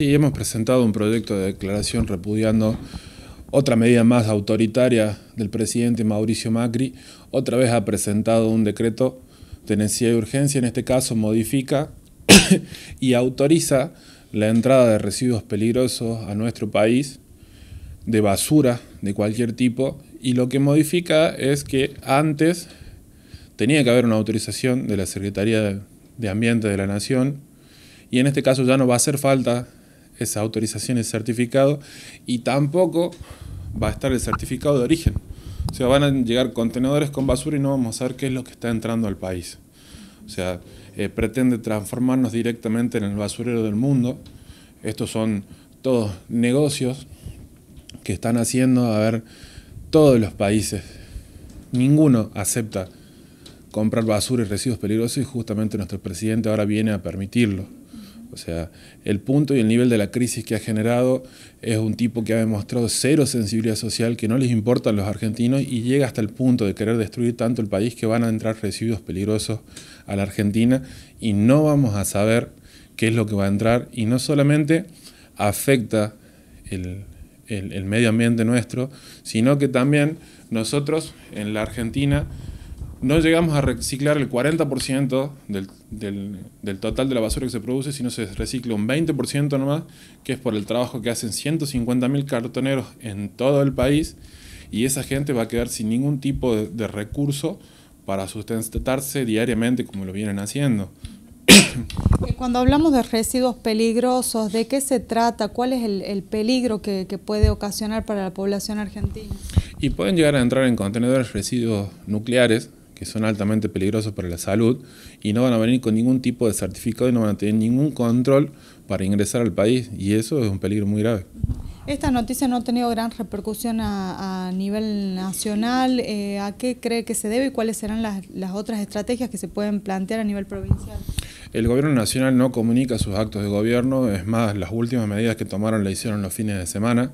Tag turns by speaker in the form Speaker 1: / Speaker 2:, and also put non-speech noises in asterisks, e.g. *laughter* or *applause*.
Speaker 1: Sí, hemos presentado un proyecto de declaración repudiando otra medida más autoritaria del presidente Mauricio Macri. Otra vez ha presentado un decreto de necesidad y urgencia, en este caso modifica *coughs* y autoriza la entrada de residuos peligrosos a nuestro país, de basura de cualquier tipo, y lo que modifica es que antes tenía que haber una autorización de la Secretaría de Ambiente de la Nación, y en este caso ya no va a hacer falta esa autorización, ese certificado, y tampoco va a estar el certificado de origen. O sea, van a llegar contenedores con basura y no vamos a saber qué es lo que está entrando al país. O sea, eh, pretende transformarnos directamente en el basurero del mundo. Estos son todos negocios que están haciendo, a ver, todos los países. Ninguno acepta comprar basura y residuos peligrosos y justamente nuestro presidente ahora viene a permitirlo. O sea, el punto y el nivel de la crisis que ha generado es un tipo que ha demostrado cero sensibilidad social, que no les importa a los argentinos y llega hasta el punto de querer destruir tanto el país que van a entrar residuos peligrosos a la Argentina y no vamos a saber qué es lo que va a entrar y no solamente afecta el medio ambiente nuestro, sino que también nosotros en la Argentina no llegamos a reciclar el 40% del, del, del, total de la basura que se produce, sino se recicla un 20% nomás, que es por el trabajo que hacen 150.000 cartoneros en todo el país, y esa gente va a quedar sin ningún tipo de, recurso para sustentarse diariamente como lo vienen haciendo.
Speaker 2: Eh, cuando hablamos de residuos peligrosos, ¿de qué se trata? ¿Cuál es el, peligro que, que, puede ocasionar para la población argentina?
Speaker 1: Y pueden llegar a entrar en contenedores residuos nucleares, son altamente peligrosos para la salud y no van a venir con ningún tipo de certificado y no van a tener ningún control para ingresar al país y eso es un peligro muy grave.
Speaker 2: Esta noticia no ha tenido gran repercusión a, nivel nacional. Eh, ¿A qué cree que se debe y cuáles serán las, las otras estrategias que se pueden plantear a nivel provincial?
Speaker 1: El gobierno nacional no comunica sus actos de gobierno, es más, las últimas medidas que tomaron la hicieron los fines de semana.